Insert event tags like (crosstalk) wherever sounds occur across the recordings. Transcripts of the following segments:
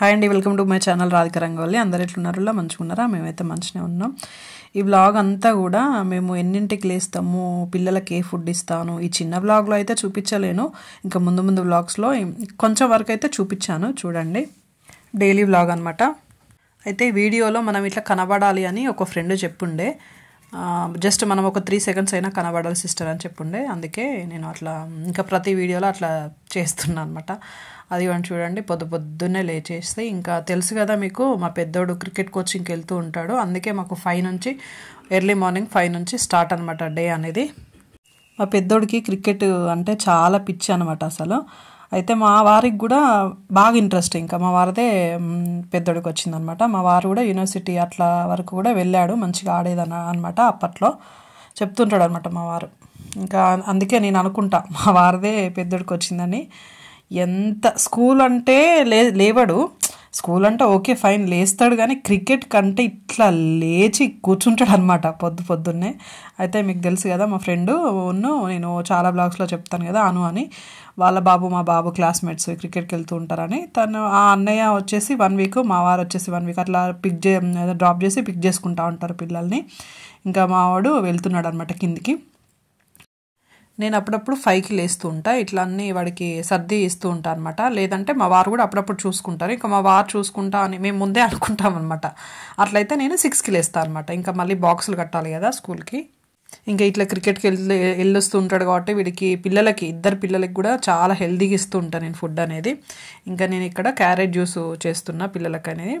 hi అండి welcome to my channel Radhika Rangavalli అందరు ఎట్లున్నారులా మంచిగున్నారా మేమైతే మంచిగానే ఉన్నాం ఈ వ్లాగ్ అంతా కూడా మేము ఎన్నింటికి లేస్తాము పిల్లలకి ఏ ఫుడ్ ఇస్తాను ఈ చిన్న వ్లాగ్లో అయితే చూపించలేను ఇంకా ముందు ముందు వ్లాగ్స్లో కొంచెం వరకు అయితే చూపించాను చూడండి డైలీ వ్లాగ్ అనమాట అయితే వీడియోలో మనం ఇట్లా కనబడాలి అని ఒక ఫ్రెండ్ చెప్పుండే జస్ట్ మనం ఒక త్రీ సెకండ్స్ అయినా కనబడాలి సిస్టర్ అని చెప్పుండే అందుకే నేను అట్లా ఇంకా ప్రతి వీడియోలో అట్లా చేస్తున్నా అనమాట అది మనం చూడండి పొద్దు పొద్దున్నే లేచేస్తే ఇంకా తెలుసు కదా మీకు మా పెద్దోడు క్రికెట్ కోచింగ్కి వెళ్తూ ఉంటాడు అందుకే మాకు ఫైవ్ నుంచి ఎర్లీ మార్నింగ్ ఫైవ్ నుంచి స్టార్ట్ అనమాట డే అనేది మా పెద్దోడికి క్రికెట్ అంటే చాలా పిచ్చి అనమాట అసలు అయితే మా వారికి కూడా బాగా ఇంట్రెస్ట్ ఇంకా మా వారిదే పెద్దోడికి వచ్చిందనమాట మా వారు కూడా యూనివర్సిటీ అట్లా వరకు కూడా వెళ్ళాడు మంచిగా ఆడేదన అనమాట అప్పట్లో చెప్తుంటాడు అనమాట మా వారు ఇంకా అందుకే నేను అనుకుంటా మా వారిదే పెద్దోడికి వచ్చిందని ఎంత స్కూల్ అంటే లే లేవడు స్కూల్ అంటే ఓకే ఫైన్ లేస్తాడు కానీ క్రికెట్ కంటే ఇట్లా లేచి కూర్చుంటాడు అనమాట పొద్దు పొద్దున్నే అయితే మీకు తెలుసు కదా మా ఫ్రెండ్ ఉన్ను నేను చాలా బ్లాగ్స్లో చెప్తాను కదా అను అని వాళ్ళ బాబు మా బాబు క్లాస్మేట్స్ క్రికెట్కి వెళ్తూ ఉంటారని తను ఆ అన్నయ్య వచ్చేసి వన్ వీక్ మా వారు వచ్చేసి వన్ వీక్ అట్లా పిక్ చే డ్రాప్ చేసి పిక్ చేసుకుంటా ఉంటారు పిల్లల్ని ఇంకా మావాడు వెళ్తున్నాడు అనమాట కిందికి నేను అప్పుడప్పుడు ఫైవ్కి లేస్తూ ఉంటా ఇట్లా అన్నీ వాడికి సర్ది ఇస్తూ ఉంటా అనమాట లేదంటే మా వారు కూడా అప్పుడప్పుడు చూసుకుంటారు ఇంకా మా వారు చూసుకుంటా అని మేము ముందే అనుకుంటాం అనమాట అట్లయితే నేను సిక్స్కి లేస్తాను అనమాట ఇంకా మళ్ళీ బాక్సులు కట్టాలి కదా స్కూల్కి ఇంకా ఇట్లా క్రికెట్కి వెళ్ళి వెళ్ళొస్తూ ఉంటాడు కాబట్టి వీడికి పిల్లలకి ఇద్దరు పిల్లలకి కూడా చాలా హెల్దీగా ఇస్తూ ఉంటాను నేను ఫుడ్ అనేది ఇంకా నేను ఇక్కడ క్యారెట్ జ్యూస్ చేస్తున్నా పిల్లలకి అనేది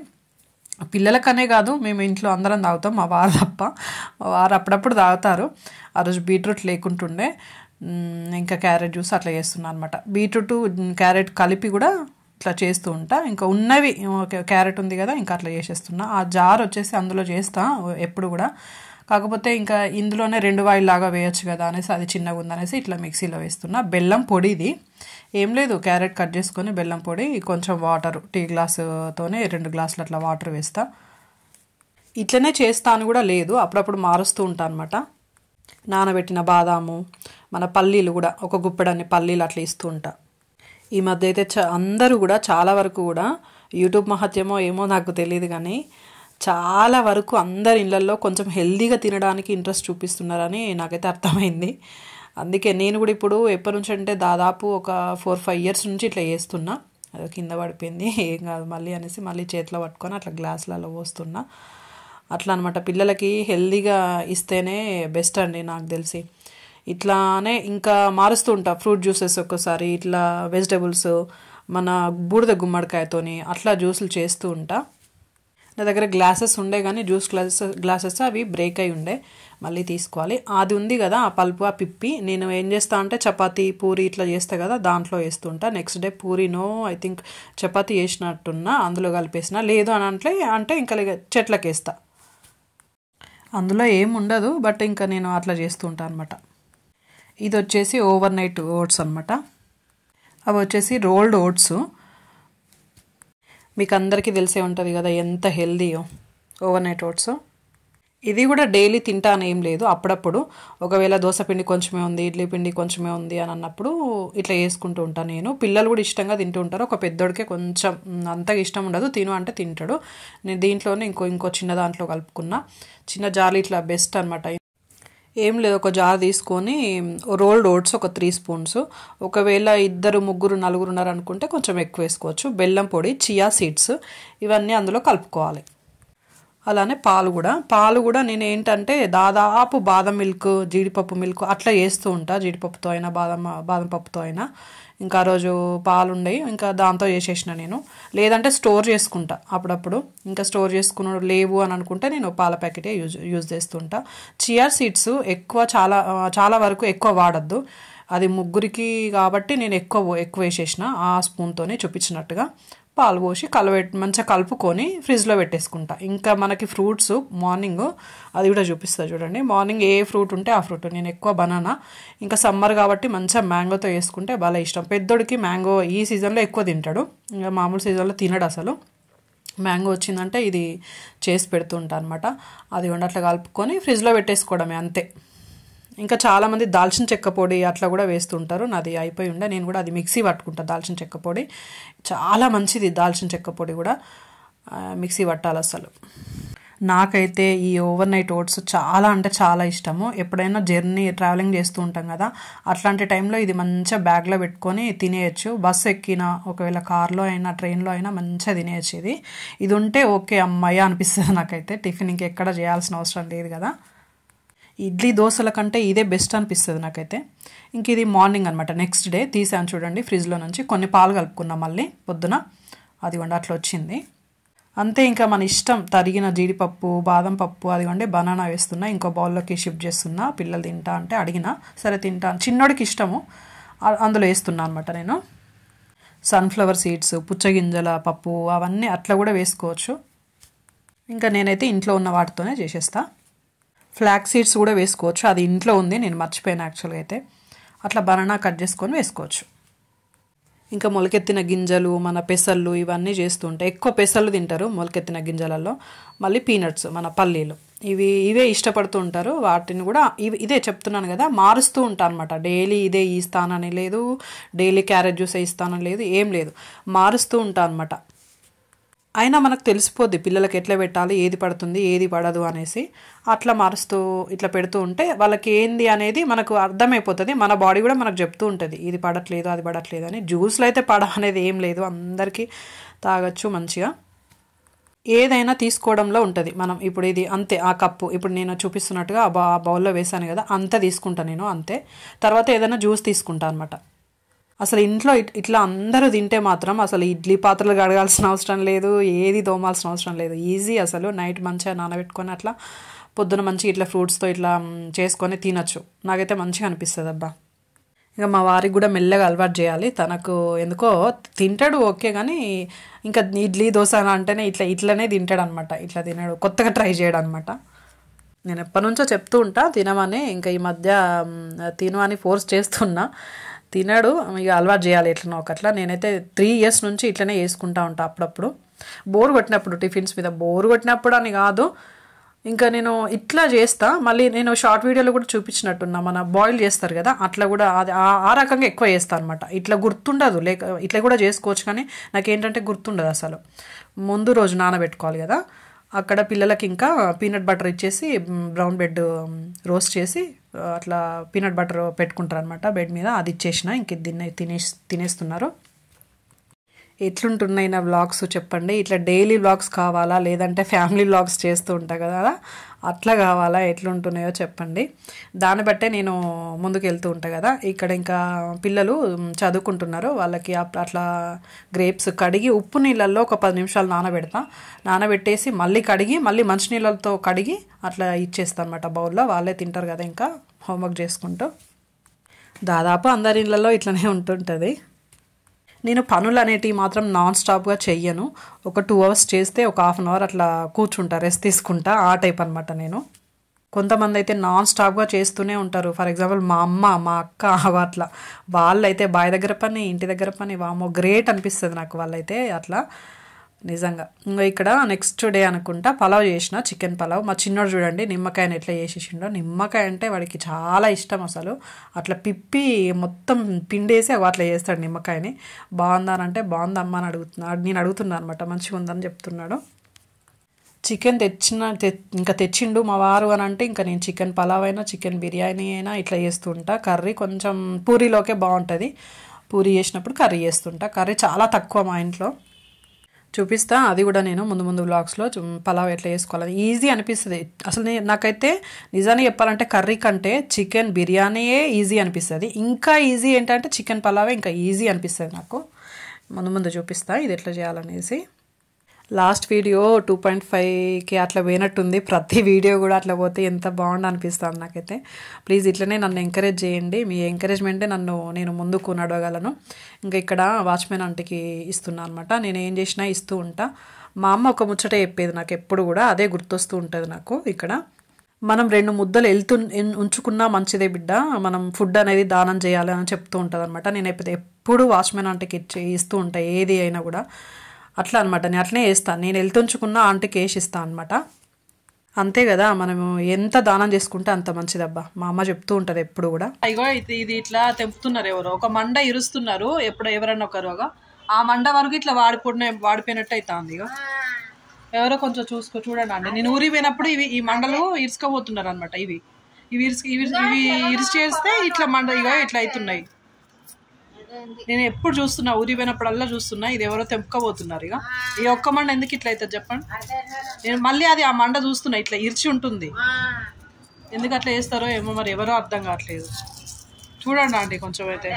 పిల్లలకనే కాదు మేము ఇంట్లో అందరం తాగుతాం మా వారు తప్ప వారు అప్పుడప్పుడు తాగుతారు ఆ రోజు బీట్రూట్ లేకుంటుండే ఇంకా క్యారెట్ జ్యూస్ అట్లా చేస్తున్నా అనమాట బీట్రూట్ క్యారెట్ కలిపి కూడా ఇట్లా చేస్తూ ఉంటా ఇంకా ఉన్నవి క్యారెట్ ఉంది కదా ఇంకా అట్లా చేసేస్తున్నా ఆ జార్ వచ్చేసి అందులో చేస్తా ఎప్పుడు కూడా కాకపోతే ఇంకా ఇందులోనే రెండు వాయిల్ లాగా వేయొచ్చు కదా అనేసి అది చిన్నగా ఉందనేసి ఇట్లా మిక్సీలో వేస్తున్నా బెల్లం పొడి ఇది ఏం లేదు క్యారెట్ కట్ చేసుకొని బెల్లం పొడి కొంచెం వాటర్ టీ గ్లాసుతోనే రెండు గ్లాసులు అట్లా వాటర్ వేస్తా ఇట్లనే చేస్తాను కూడా లేదు అప్పుడప్పుడు మారుస్తూ ఉంటాను అనమాట నానబెట్టిన బాదాము మన పల్లీలు కూడా ఒక గుప్పెడన్ని పల్లీలు అట్లా ఇస్తూ ఉంటా ఈ మధ్య అయితే చ అందరూ కూడా చాలా వరకు కూడా యూట్యూబ్ మహత్యమో ఏమో నాకు తెలియదు కానీ చాలా వరకు అందరి ఇళ్ళల్లో కొంచెం హెల్దీగా తినడానికి ఇంట్రెస్ట్ చూపిస్తున్నారని నాకైతే అర్థమైంది అందుకే నేను కూడా ఇప్పుడు ఎప్పటి నుంచి అంటే దాదాపు ఒక ఫోర్ ఫైవ్ ఇయర్స్ నుంచి ఇట్లా చేస్తున్నా అది కింద పడిపోయింది ఏం కాదు మళ్ళీ అనేసి మళ్ళీ చేతిలో పట్టుకొని అట్లా గ్లాసులలో పోస్తున్నా అట్లా అనమాట పిల్లలకి హెల్దీగా ఇస్తేనే బెస్ట్ అండి నాకు తెలిసి ఇట్లానే ఇంకా మారుస్తూ ఉంటా ఫ్రూట్ జ్యూసెస్ ఒక్కోసారి ఇట్లా వెజిటబుల్స్ మన బూడిద గుమ్మడికాయతోని అట్లా జ్యూసులు చేస్తూ ఉంటా నా దగ్గర గ్లాసెస్ ఉండే కానీ జ్యూస్ గ్లాసెస్ గ్లాసెస్ అవి బ్రేక్ అయి ఉండే మళ్ళీ తీసుకోవాలి అది ఉంది కదా ఆ పల్పు ఆ పిప్పి నేను ఏం చేస్తా అంటే చపాతి పూరి ఇట్లా చేస్తా కదా దాంట్లో వేస్తుంటా నెక్స్ట్ డే పూరినో ఐ థింక్ చపాతి వేసినట్టున్నా అందులో కలిపేసిన లేదు అని అంటే అంటే ఇంకా చెట్లకి వేస్తా అందులో ఏం ఉండదు బట్ ఇంకా నేను అట్లా చేస్తుంటా అనమాట ఇది వచ్చేసి ఓవర్ నైట్ ఓట్స్ అనమాట అవి వచ్చేసి రోల్డ్ ఓట్స్ మీకు అందరికీ తెలిసే ఉంటుంది కదా ఎంత హెల్దీయో ఓవర్ నైట్ ఓట్స్ ఇది కూడా డైలీ తింటా అని ఏం లేదు అప్పుడప్పుడు ఒకవేళ దోశ పిండి కొంచెమే ఉంది ఇడ్లీ పిండి కొంచెమే ఉంది అని అన్నప్పుడు ఇట్లా వేసుకుంటూ ఉంటాను నేను పిల్లలు కూడా ఇష్టంగా తింటూ ఉంటారు ఒక పెద్దోడికే కొంచెం అంతగా ఇష్టం ఉండదు తిను అంటే తింటాడు నేను దీంట్లోనే ఇంకో ఇంకో చిన్న దాంట్లో కలుపుకున్నా చిన్న జాలి ఇట్లా బెస్ట్ అనమాట ఏం లేదు ఒక జార్ తీసుకొని రోల్డ్ ఓట్స్ ఒక త్రీ స్పూన్స్ ఒకవేళ ఇద్దరు ముగ్గురు నలుగురు అనుకుంటే కొంచెం ఎక్కువ వేసుకోవచ్చు బెల్లం పొడి చియా సీడ్స్ ఇవన్నీ అందులో కలుపుకోవాలి అలానే పాలు కూడా పాలు కూడా నేను ఏంటంటే దాదాపు బాదం మిల్క్ జీడిపప్పు మిల్క్ అట్లా వేస్తూ ఉంటా జీడిపప్పుతో అయినా బాదం బాదం పప్పుతో అయినా ఇంకా రోజు పాలు ఉండేవి ఇంకా దాంతో చేసేసిన నేను లేదంటే స్టోర్ చేసుకుంటా అప్పుడప్పుడు ఇంకా స్టోర్ చేసుకున్న లేవు అని అనుకుంటే నేను పాల ప్యాకెటే యూజ్ యూజ్ చేస్తుంటా చియా సీడ్స్ ఎక్కువ చాలా చాలా వరకు ఎక్కువ వాడద్దు అది ముగ్గురికి కాబట్టి నేను ఎక్కువ ఎక్కువ వేసేసిన ఆ స్పూన్తోనే చూపించినట్టుగా పాలు పోసి కలవెట్ మంచిగా కలుపుకొని ఫ్రిడ్జ్లో పెట్టేసుకుంటా ఇంకా మనకి ఫ్రూట్స్ మార్నింగ్ అది కూడా చూపిస్తా చూడండి మార్నింగ్ ఏ ఫ్రూట్ ఉంటే ఆ ఫ్రూట్ నేను ఎక్కువ బనానా ఇంకా సమ్మర్ కాబట్టి మంచిగా మ్యాంగోతో వేసుకుంటే బాగా ఇష్టం పెద్దోడికి మ్యాంగో ఈ సీజన్లో ఎక్కువ తింటాడు ఇంకా మామూలు సీజన్లో తినడు అసలు మ్యాంగో వచ్చిందంటే ఇది చేసి పెడుతుంటా అనమాట అది వండట్లో కలుపుకొని ఫ్రిడ్జ్లో పెట్టేసుకోవడమే అంతే ఇంకా చాలామంది దాల్చిన చెక్క పొడి అట్లా కూడా వేస్తుంటారు నాది అయిపోయి ఉండే నేను కూడా అది మిక్సీ పట్టుకుంటా దాల్చిన చెక్క పొడి చాలా మంచిది దాల్చిన చెక్క పొడి కూడా మిక్సీ పట్టాలి అసలు నాకైతే ఈ ఓవర్ నైట్ ఓట్స్ చాలా అంటే చాలా ఇష్టము ఎప్పుడైనా జర్నీ ట్రావెలింగ్ చేస్తూ ఉంటాం కదా అట్లాంటి టైంలో ఇది మంచిగా బ్యాగ్లో పెట్టుకొని తినేయచ్చు బస్సు ఎక్కిన ఒకవేళ కార్లో అయినా ట్రైన్లో అయినా మంచిగా తినేయచ్చు ఇది ఇది ఉంటే ఓకే అమ్మాయి అనిపిస్తుంది నాకైతే టిఫిన్ ఇంకెక్కడ చేయాల్సిన అవసరం లేదు కదా ఇడ్లీ దోశల కంటే ఇదే బెస్ట్ అనిపిస్తుంది నాకైతే ఇంక ఇది మార్నింగ్ అనమాట నెక్స్ట్ డే తీసాను చూడండి ఫ్రిడ్జ్లో నుంచి కొన్ని పాలు కలుపుకున్నాం మళ్ళీ పొద్దున అది వండి అట్లా వచ్చింది అంతే ఇంకా మన ఇష్టం తరిగిన జీడిపప్పు బాదం పప్పు అదిగోండి బనానా వేస్తున్నా ఇంకో బౌల్లోకి షిఫ్ట్ చేస్తున్నా పిల్లలు తింటా అంటే అడిగినా సరే తింటా చిన్నోడికి ఇష్టము అందులో వేస్తున్నా అనమాట నేను సన్ఫ్లవర్ సీడ్స్ పుచ్చగింజల పప్పు అవన్నీ అట్లా కూడా వేసుకోవచ్చు ఇంకా నేనైతే ఇంట్లో ఉన్న వాటితోనే చేసేస్తాను ఫ్లాక్ సీడ్స్ కూడా వేసుకోవచ్చు అది ఇంట్లో ఉంది నేను మర్చిపోయాను యాక్చువల్గా అయితే అట్లా బనానా కట్ చేసుకొని వేసుకోవచ్చు ఇంకా మొలకెత్తిన గింజలు మన పెసళ్ళు ఇవన్నీ చేస్తుంటే ఎక్కువ పెసళ్ళు తింటారు మొలకెత్తిన గింజలలో మళ్ళీ పీనట్స్ మన పల్లీలు ఇవి ఇవే ఇష్టపడుతూ ఉంటారు వాటిని కూడా ఇవి ఇదే చెప్తున్నాను కదా మారుస్తూ ఉంటాను అనమాట డైలీ ఇదే ఇస్తానని లేదు డైలీ క్యారెట్ జ్యూస్ ఇస్తానని లేదు ఏం లేదు మారుస్తూ ఉంటాను అనమాట అయినా మనకు తెలిసిపోద్ది పిల్లలకి ఎట్లా పెట్టాలి ఏది పడుతుంది ఏది పడదు అనేసి అట్లా మారుస్తూ ఇట్లా పెడుతూ ఉంటే వాళ్ళకి ఏంది అనేది మనకు అర్థమైపోతుంది మన బాడీ కూడా మనకు చెప్తూ ఉంటుంది ఇది పడట్లేదు అది పడట్లేదు అని జ్యూస్లు అయితే పడ అనేది ఏం లేదు అందరికీ తాగొచ్చు మంచిగా ఏదైనా తీసుకోవడంలో ఉంటుంది మనం ఇప్పుడు ఇది అంతే ఆ కప్పు ఇప్పుడు నేను చూపిస్తున్నట్టుగా ఆ బౌల్లో వేశాను కదా అంత తీసుకుంటాను నేను అంతే తర్వాత ఏదైనా జ్యూస్ తీసుకుంటాను అనమాట అసలు ఇంట్లో ఇట్లా అందరూ తింటే మాత్రం అసలు ఇడ్లీ పాత్రలు కడగాల్సిన అవసరం లేదు ఏది దోమాల్సిన అవసరం లేదు ఈజీ అసలు నైట్ మంచిగా నానబెట్టుకొని అట్లా పొద్దున మంచిగా ఇట్లా ఫ్రూట్స్తో ఇట్లా చేసుకొని తినచ్చు నాకైతే మంచిగా అనిపిస్తుంది అబ్బా ఇంకా మా వారికి కూడా మెల్లగా అలవాటు చేయాలి తనకు ఎందుకో తింటాడు ఓకే కానీ ఇంకా ఇడ్లీ దోశ అంటేనే ఇట్లా ఇట్లనే తింటాడు అనమాట ఇట్లా తినడు కొత్తగా ట్రై చేయడం అనమాట నేను ఎప్పటి నుంచో చెప్తూ ఉంటా తినమని ఇంకా ఈ మధ్య తిను అని ఫోర్స్ చేస్తున్నా తినడు ఇక అలవాటు చేయాలి ఎట్లనో ఒకట్లా నేనైతే త్రీ ఇయర్స్ నుంచి ఇట్లనే వేసుకుంటా ఉంటా అప్పుడప్పుడు బోర్ కొట్టినప్పుడు టిఫిన్స్ మీద బోర్ కొట్టినప్పుడు అని కాదు ఇంకా నేను ఇట్లా చేస్తా మళ్ళీ నేను షార్ట్ వీడియోలో కూడా చూపించినట్టున్నా మన బాయిల్ చేస్తారు కదా అట్లా కూడా అది ఆ రకంగా ఎక్కువ చేస్తాను అనమాట ఇట్లా గుర్తుండదు లేక ఇట్లా కూడా చేసుకోవచ్చు కానీ నాకేంటంటే గుర్తుండదు అసలు ముందు రోజు నానబెట్టుకోవాలి కదా అక్కడ పిల్లలకి ఇంకా పీనట్ బటర్ ఇచ్చేసి బ్రౌన్ బ్రెడ్ రోస్ట్ చేసి అట్లా పీనట్ బటర్ పెట్టుకుంటారు అనమాట బెడ్ మీద అది ఇచ్చేసిన ఇంక దీన్ని తినే తినేస్తున్నారు ఎట్లుంటున్నాయి నా బ్లాగ్స్ చెప్పండి ఇట్లా డైలీ బ్లాగ్స్ కావాలా లేదంటే ఫ్యామిలీ బ్లాగ్స్ చేస్తూ ఉంటా కదా అట్లా కావాలా ఎట్లుంటున్నాయో చెప్పండి దాన్ని బట్టే నేను ముందుకు వెళ్తూ ఉంటాను కదా ఇక్కడ ఇంకా పిల్లలు చదువుకుంటున్నారు వాళ్ళకి అట్లా గ్రేప్స్ కడిగి ఉప్పు నీళ్ళల్లో ఒక పది నిమిషాలు నానబెడతా నానబెట్టేసి మళ్ళీ కడిగి మళ్ళీ మంచినీళ్ళతో కడిగి అట్లా ఇచ్చేస్తాను అనమాట బౌల్లో వాళ్ళే తింటారు కదా ఇంకా హోంవర్క్ చేసుకుంటూ దాదాపు అందరి ఇళ్ళల్లో ఇట్లనే ఉంటుంటుంది నేను పనులు అనేటివి మాత్రం నాన్ స్టాప్గా చెయ్యను ఒక టూ అవర్స్ చేస్తే ఒక హాఫ్ అన్ అవర్ అట్లా కూర్చుంటా రెస్ట్ తీసుకుంటా ఆ టైప్ అనమాట నేను కొంతమంది అయితే నాన్ స్టాప్గా చేస్తూనే ఉంటారు ఫర్ ఎగ్జాంపుల్ మా అమ్మ మా అక్క (laughs) అట్లా వాళ్ళైతే బాయ్ దగ్గర పని ఇంటి దగ్గర పని వామో గ్రేట్ అనిపిస్తుంది నాకు వాళ్ళైతే అట్లా నిజంగా ఇంకా ఇక్కడ నెక్స్ట్ డే అనుకుంటా పలావ్ చేసిన చికెన్ పలావ్ మా చిన్నోడు చూడండి నిమ్మకాయని ఎట్లా చేసేసిండో నిమ్మకాయ అంటే వాడికి చాలా ఇష్టం అసలు అట్లా పిప్పి మొత్తం పిండేసి అట్లా చేస్తాడు నిమ్మకాయని బాగుందానంటే బాగుందమ్మా అని అడుగుతున్నాడు నేను అడుగుతున్నాను అనమాట మంచిగా ఉందని చెప్తున్నాడు చికెన్ తెచ్చిన ఇంకా తెచ్చిండు మా వారు అని అంటే ఇంకా నేను చికెన్ పలావ్ అయినా చికెన్ బిర్యానీ అయినా ఇట్లా చేస్తుంటా కర్రీ కొంచెం పూరీలోకే బాగుంటుంది పూరీ చేసినప్పుడు కర్రీ చేస్తుంటా కర్రీ చాలా తక్కువ మా ఇంట్లో చూపిస్తా అది కూడా నేను ముందు ముందు బ్లాగ్స్లో పలావ్ ఎట్లా చేసుకోవాలని ఈజీ అనిపిస్తుంది అసలు నేను నాకైతే నిజాన్ని చెప్పాలంటే కర్రీ కంటే చికెన్ బిర్యానీయే ఈజీ అనిపిస్తుంది ఇంకా ఈజీ ఏంటంటే చికెన్ పలావే ఇంకా ఈజీ అనిపిస్తుంది నాకు ముందు ముందు చూపిస్తా ఇది ఎట్లా చేయాలనేసి లాస్ట్ వీడియో టూ పాయింట్ ఫైవ్కి అట్లా పోయినట్టుంది ప్రతి వీడియో కూడా అట్లా పోతే ఎంత బాగుండు అనిపిస్తుంది నాకైతే ప్లీజ్ ఇట్లనే నన్ను ఎంకరేజ్ చేయండి మీ ఎంకరేజ్మెంటే నన్ను నేను ముందుకు నడవగలను ఇంకా ఇక్కడ వాచ్మెన్ అంటికి ఇస్తున్నా అనమాట నేను ఏం చేసినా ఇస్తూ ఉంటా మా అమ్మ ఒక ముచ్చట చెప్పేది నాకు ఎప్పుడు కూడా అదే గుర్తొస్తూ ఉంటుంది నాకు ఇక్కడ మనం రెండు ముద్దలు వెళ్తు ఉంచుకున్నా మంచిదే బిడ్డ మనం ఫుడ్ అనేది దానం చేయాలి అని చెప్తూ ఉంటుంది అనమాట నేను ఎప్పుడు వాచ్మెన్ అంటకి ఇచ్చి ఇస్తూ ఉంటాయి ఏది అయినా కూడా అట్లా అనమాట నేను అట్లనే వేస్తాను నేను వెళ్తుంచుకున్న ఆంటీకి వేసిస్తాను అనమాట అంతే కదా మనము ఎంత దానం చేసుకుంటే అంత మంచిదబ్బా మా అమ్మ చెప్తూ ఉంటుంది ఎప్పుడు కూడా అయ్యో ఇది ఇది ఇట్లా తెంపుతున్నారు ఎవరో ఒక మండ ఇరుస్తున్నారు ఎప్పుడు ఎవరన్నా ఒకరుగా ఆ మండ వరకు ఇట్లా వాడిపోయిన వాడిపోయినట్టు అవుతుంది ఇక ఎవరో కొంచెం చూసుకో చూడండి అండి నేను ఊరి పోయినప్పుడు ఇవి ఈ మండలు ఇరుసుకోబోతున్నారు అనమాట ఇవి ఇవి ఇవి ఇవి చేస్తే ఇట్లా మండ ఇగో ఇట్లా అవుతున్నాయి నేను ఎప్పుడు చూస్తున్నా ఊరి పోయినప్పుడల్లా చూస్తున్నా ఇది ఎవరో తెంపుకోబోతున్నారు ఇక ఈ ఒక్క మండ ఎందుకు ఇట్లా అవుతుంది చెప్పండి నేను మళ్ళీ అది ఆ మండ చూస్తున్నా ఇట్లా ఇరిచి ఉంటుంది ఎందుకు అట్లా చేస్తారో ఏమో మరి ఎవరో అర్థం కావట్లేదు చూడండి అండి కొంచెం అయితే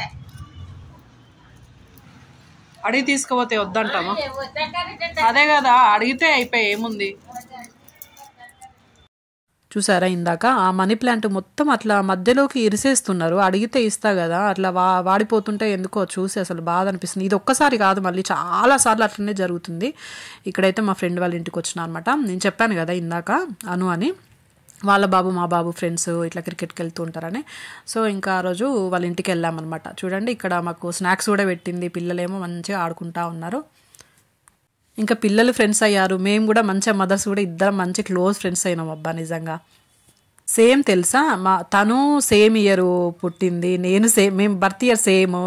అడిగి తీసుకుపోతే వద్దంటామా అదే కదా అడిగితే అయిపోయి ఏముంది చూసారా ఇందాక ఆ మనీ ప్లాంట్ మొత్తం అట్లా మధ్యలోకి ఇరిసేస్తున్నారు అడిగితే ఇస్తా కదా అట్లా వా వాడిపోతుంటే ఎందుకో చూసి అసలు బాధ అనిపిస్తుంది ఇది ఒక్కసారి కాదు మళ్ళీ చాలా సార్లు అట్లనే జరుగుతుంది ఇక్కడైతే మా ఫ్రెండ్ వాళ్ళ ఇంటికి వచ్చిన అనమాట నేను చెప్పాను కదా ఇందాక అను అని వాళ్ళ బాబు మా బాబు ఫ్రెండ్స్ ఇట్లా క్రికెట్కి వెళ్తూ ఉంటారని సో ఇంకా ఆ రోజు వాళ్ళ ఇంటికి వెళ్ళామన్నమాట చూడండి ఇక్కడ మాకు స్నాక్స్ కూడా పెట్టింది పిల్లలేమో మంచిగా ఆడుకుంటా ఉన్నారు ఇంకా పిల్లలు ఫ్రెండ్స్ అయ్యారు మేము కూడా మంచిగా మదర్స్ కూడా ఇద్దరం మంచి క్లోజ్ ఫ్రెండ్స్ అయినాం అబ్బా నిజంగా సేమ్ తెలుసా మా తను సేమ్ ఇయర్ పుట్టింది నేను సేమ్ మేము birth year same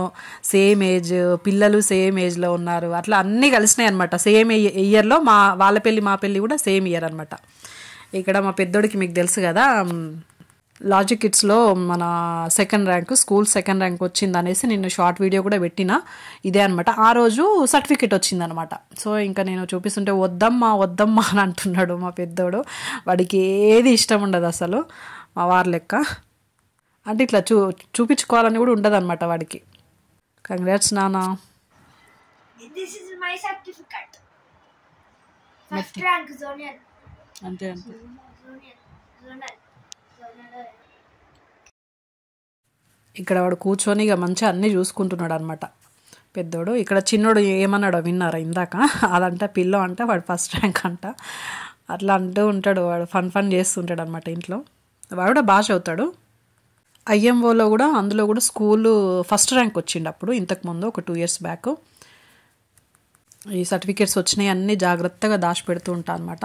same age పిల్లలు సేమ్ ఏజ్లో ఉన్నారు అట్లా అన్నీ కలిసినాయి అనమాట సేమ్ ఇయర్లో మా వాళ్ళ పెళ్ళి మా పెళ్ళి కూడా సేమ్ ఇయర్ అనమాట ఇక్కడ మా పెద్దోడికి మీకు తెలుసు కదా లాజిక్ కిట్స్లో మన second rank school second rank వచ్చింది అనేసి నేను షార్ట్ వీడియో కూడా పెట్టిన ఇదే అనమాట ఆ రోజు సర్టిఫికెట్ వచ్చిందనమాట సో ఇంకా నేను చూపిస్తుంటే వద్దమ్మా వద్దమ్మా అని అంటున్నాడు మా పెద్దోడు వాడికి ఏది ఇష్టం ఉండదు అసలు మా వారి లెక్క అంటే ఇట్లా చూ చూపించుకోవాలని కూడా ఉండదు అనమాట వాడికి కంగ్రాట్స్ నానా అంతే అంతే ఇక్కడ వాడు కూర్చొని ఇక మంచిగా అన్నీ చూసుకుంటున్నాడు అనమాట పెద్దోడు ఇక్కడ చిన్నోడు ఏమన్నాడో విన్నారా ఇందాక అదంట పిల్లో అంట వాడు ఫస్ట్ ర్యాంక్ అంట అట్లా అంటూ ఉంటాడు వాడు ఫన్ ఫన్ చేస్తుంటాడు అనమాట ఇంట్లో వాడు కూడా బాగా చదువుతాడు ఐఎంఓలో కూడా అందులో కూడా స్కూలు ఫస్ట్ ర్యాంక్ వచ్చిండు అప్పుడు ఇంతకుముందు ఒక టూ ఇయర్స్ బ్యాక్ ఈ సర్టిఫికేట్స్ వచ్చినాయి అన్నీ జాగ్రత్తగా దాచిపెడుతూ ఉంటాను అనమాట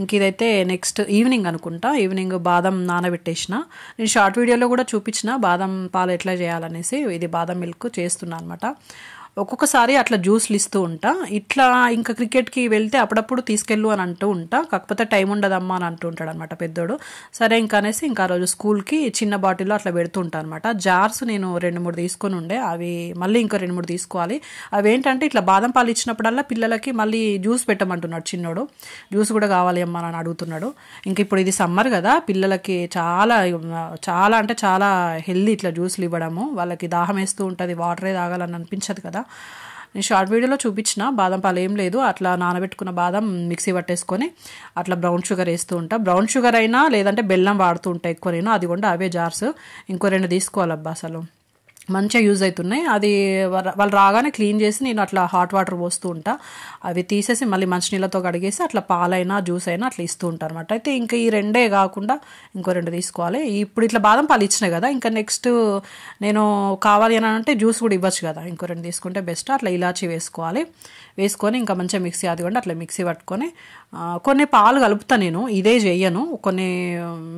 ఇంక ఇదైతే నెక్స్ట్ ఈవినింగ్ అనుకుంటా ఈవినింగ్ బాదం నానబెట్టేసిన నేను షార్ట్ వీడియోలో కూడా చూపించిన బాదం పాలు ఎట్లా చేయాలనేసి ఇది బాదం మిల్క్ చేస్తున్నా అనమాట ఒక్కొక్కసారి అట్లా జ్యూస్లు ఇస్తూ ఉంటా ఇట్లా ఇంకా క్రికెట్కి వెళ్తే అప్పుడప్పుడు తీసుకెళ్ళు అని అంటూ ఉంటా కాకపోతే టైం ఉండదమ్మా అని అంటూ ఉంటాడు అనమాట పెద్దోడు సరే ఇంకా అనేసి ఇంకా ఆ రోజు స్కూల్కి చిన్న బాటిల్లో అట్లా పెడుతూ ఉంటాను అనమాట జార్స్ నేను రెండు మూడు తీసుకొని ఉండే అవి మళ్ళీ ఇంకా రెండు మూడు తీసుకోవాలి అవి ఏంటంటే ఇట్లా బాదం పాలు ఇచ్చినప్పుడల్లా పిల్లలకి మళ్ళీ జ్యూస్ పెట్టమంటున్నాడు చిన్నోడు జ్యూస్ కూడా కావాలి అమ్మా అని అడుగుతున్నాడు ఇంక ఇప్పుడు ఇది సమ్మర్ కదా పిల్లలకి చాలా చాలా అంటే చాలా హెల్దీ ఇట్లా జ్యూస్లు ఇవ్వడము వాళ్ళకి దాహం వేస్తూ ఉంటుంది వాటరే తాగాలని అనిపించదు కదా నేను షార్ట్ వీడియోలో చూపించిన బాదం పాలు ఏం లేదు అట్లా నానబెట్టుకున్న బాదం మిక్సీ పట్టేసుకొని అట్లా బ్రౌన్ షుగర్ వేస్తూ ఉంటా బ్రౌన్ షుగర్ అయినా లేదంటే బెల్లం వాడుతూ ఉంటా ఎక్కువ నేను అది కూడా అవే జార్స్ ఇంకో రెండు తీసుకోవాలబ్బా అసలు మంచిగా యూజ్ అవుతున్నాయి అది వాళ్ళు రాగానే క్లీన్ చేసి నేను అట్లా హాట్ వాటర్ పోస్తూ ఉంటా అవి తీసేసి మళ్ళీ మంచినీళ్ళతో కడిగేసి అట్లా పాలైనా జ్యూస్ అయినా అట్లా ఇస్తూ ఉంటాను అనమాట అయితే ఇంకా ఈ రెండే కాకుండా ఇంకో రెండు తీసుకోవాలి ఇప్పుడు ఇట్లా బాదం పాలు ఇచ్చినాయి కదా ఇంకా నెక్స్ట్ నేను కావాలి అని అంటే జ్యూస్ కూడా ఇవ్వచ్చు కదా ఇంకో రెండు తీసుకుంటే బెస్ట్ అట్లా ఇలాచి వేసుకోవాలి వేసుకొని ఇంకా మంచిగా మిక్సీ అది కూడా అట్లా మిక్సీ పట్టుకొని కొన్ని పాలు కలుపుతా నేను ఇదే చేయను కొన్ని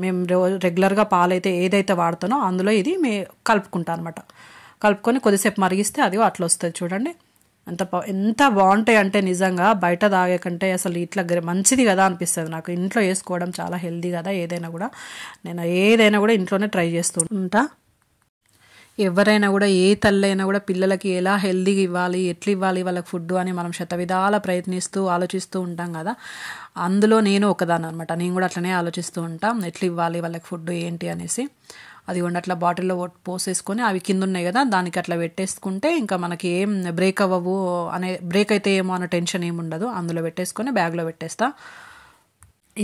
మేము రెగ్యులర్గా పాలు అయితే ఏదైతే వాడుతానో అందులో ఇది మే కలుపుకుంటా అనమాట కలుపుకొని కొద్దిసేపు మరిగిస్తే అది అట్లా వస్తుంది చూడండి అంత ఎంత బాగుంటాయి అంటే నిజంగా బయట తాగే కంటే అసలు ఇట్లా మంచిది కదా అనిపిస్తుంది నాకు ఇంట్లో వేసుకోవడం చాలా హెల్దీ కదా ఏదైనా కూడా నేను ఏదైనా కూడా ఇంట్లోనే ట్రై చేస్తూ ఉంటా ఎవరైనా కూడా ఏ తల్లైనా కూడా పిల్లలకి ఎలా హెల్దీగా ఇవ్వాలి ఎట్లా ఇవ్వాలి వాళ్ళకి ఫుడ్ అని మనం శతవిధాల ప్రయత్నిస్తూ ఆలోచిస్తూ ఉంటాం కదా అందులో నేను ఒకదాన్ని అనమాట నేను కూడా అట్లనే ఆలోచిస్తూ ఉంటాం ఎట్లా ఇవ్వాలి వాళ్ళకి ఫుడ్ ఏంటి అనేసి అదిగోండి అట్లా బాటిల్లో పోసేసుకొని అవి కింద ఉన్నాయి కదా దానికి అట్లా పెట్టేసుకుంటే ఇంకా మనకి ఏం బ్రేక్ అవ్వవు అనే బ్రేక్ అయితే ఏమో అన్న టెన్షన్ ఏమి ఉండదు అందులో పెట్టేసుకొని బ్యాగ్లో పెట్టేస్తా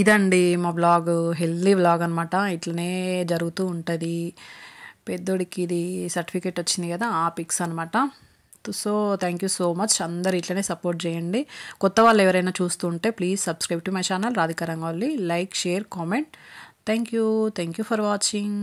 ఇదండి మా బ్లాగ్ హెల్దీ బ్లాగ్ అనమాట ఇట్లనే జరుగుతూ ఉంటుంది పెద్దోడికి ఇది సర్టిఫికేట్ వచ్చింది కదా ఆ పిక్స్ అనమాట so thank you so much అందరు ఇట్లనే సపోర్ట్ చేయండి కొత్త వాళ్ళు ఎవరైనా చూస్తుంటే please subscribe to my channel Radhika like share comment thank you thank you for watching